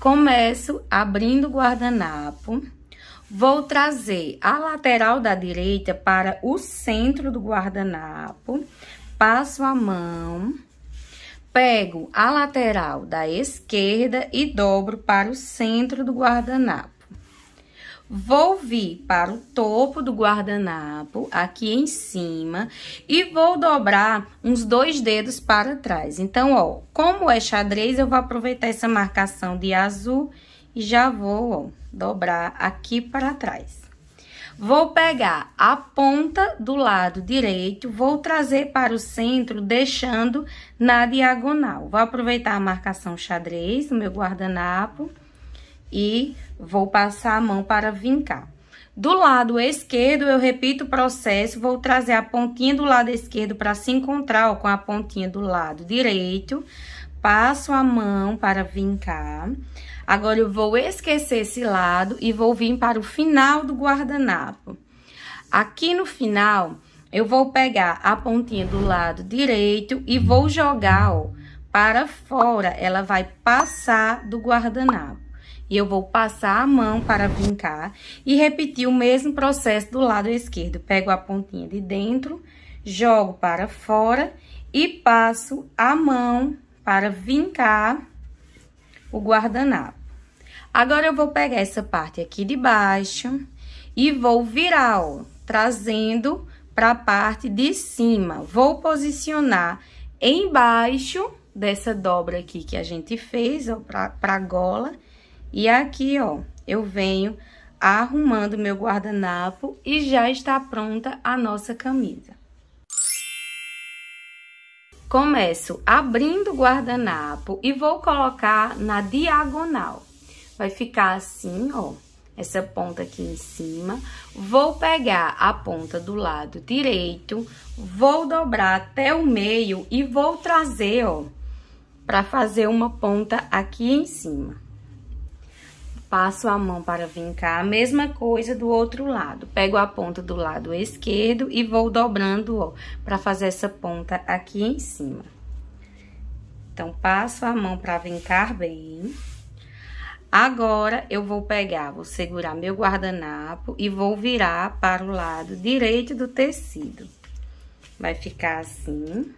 Começo abrindo o guardanapo. Vou trazer a lateral da direita para o centro do guardanapo. Passo a mão. Pego a lateral da esquerda e dobro para o centro do guardanapo. Vou vir para o topo do guardanapo, aqui em cima, e vou dobrar uns dois dedos para trás. Então, ó, como é xadrez, eu vou aproveitar essa marcação de azul e já vou, ó, dobrar aqui para trás. Vou pegar a ponta do lado direito, vou trazer para o centro, deixando na diagonal. Vou aproveitar a marcação xadrez no meu guardanapo e vou passar a mão para vincar. Do lado esquerdo, eu repito o processo, vou trazer a pontinha do lado esquerdo para se encontrar ó, com a pontinha do lado direito. Passo a mão para vincar. Agora, eu vou esquecer esse lado e vou vir para o final do guardanapo. Aqui no final, eu vou pegar a pontinha do lado direito e vou jogar ó, para fora. Ela vai passar do guardanapo. E eu vou passar a mão para brincar e repetir o mesmo processo do lado esquerdo. Pego a pontinha de dentro, jogo para fora e passo a mão para vincar o guardanapo. Agora, eu vou pegar essa parte aqui de baixo e vou virar, ó, trazendo para a parte de cima. Vou posicionar embaixo dessa dobra aqui que a gente fez, ó, para a gola e aqui, ó, eu venho arrumando meu guardanapo e já está pronta a nossa camisa. Começo abrindo o guardanapo e vou colocar na diagonal. Vai ficar assim, ó, essa ponta aqui em cima. Vou pegar a ponta do lado direito, vou dobrar até o meio e vou trazer, ó, para fazer uma ponta aqui em cima passo a mão para vincar, a mesma coisa do outro lado. Pego a ponta do lado esquerdo e vou dobrando, ó, para fazer essa ponta aqui em cima. Então, passo a mão para vincar bem. Agora, eu vou pegar, vou segurar meu guardanapo e vou virar para o lado direito do tecido. Vai ficar assim.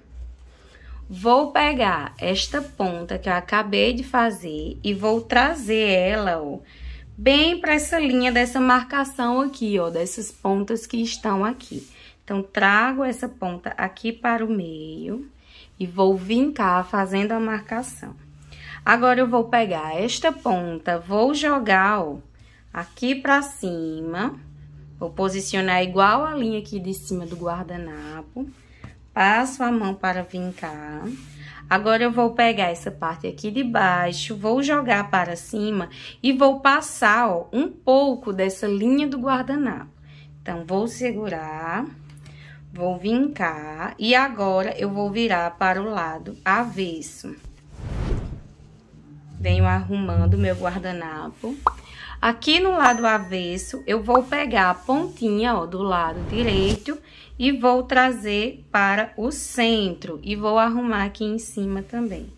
Vou pegar esta ponta que eu acabei de fazer e vou trazer ela, ó, bem para essa linha dessa marcação aqui, ó, dessas pontas que estão aqui. Então, trago essa ponta aqui para o meio e vou vincar fazendo a marcação. Agora, eu vou pegar esta ponta, vou jogar, ó, aqui para cima, vou posicionar igual a linha aqui de cima do guardanapo passo a mão para vincar. Agora, eu vou pegar essa parte aqui de baixo, vou jogar para cima e vou passar, ó, um pouco dessa linha do guardanapo. Então, vou segurar, vou vincar e agora eu vou virar para o lado avesso. Venho arrumando meu guardanapo. Aqui no lado avesso, eu vou pegar a pontinha, ó, do lado direito e vou trazer para o centro. E vou arrumar aqui em cima também.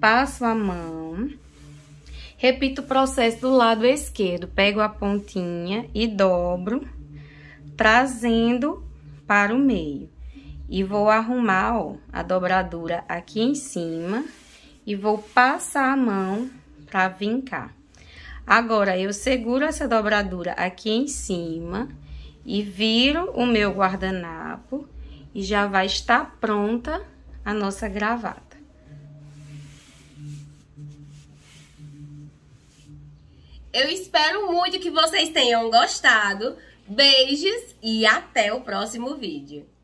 Passo a mão. Repito o processo do lado esquerdo. Pego a pontinha e dobro, trazendo para o meio. E vou arrumar, ó, a dobradura aqui em cima. E vou passar a mão para vincar. Agora, eu seguro essa dobradura aqui em cima e viro o meu guardanapo e já vai estar pronta a nossa gravata. Eu espero muito que vocês tenham gostado. Beijos e até o próximo vídeo.